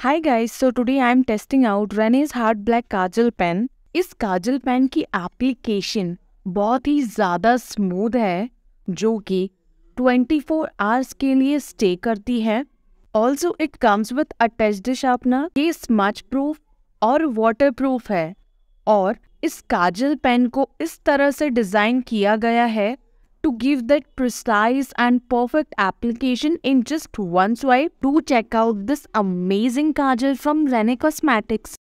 Hi guys so today I am testing out Renee's hard black kajal pen इस kajal pen की application बहुत ही ज़्यादा smooth है जो कि 24 फोर आवर्स के लिए स्टे करती है also it comes with attached sharpener ये स्मच प्रूफ और वाटर प्रूफ है और इस काजल पेन को इस तरह से डिज़ाइन किया गया है to give that precise and perfect application in just one swipe, do check out this amazing kajal from Rene Cosmetics.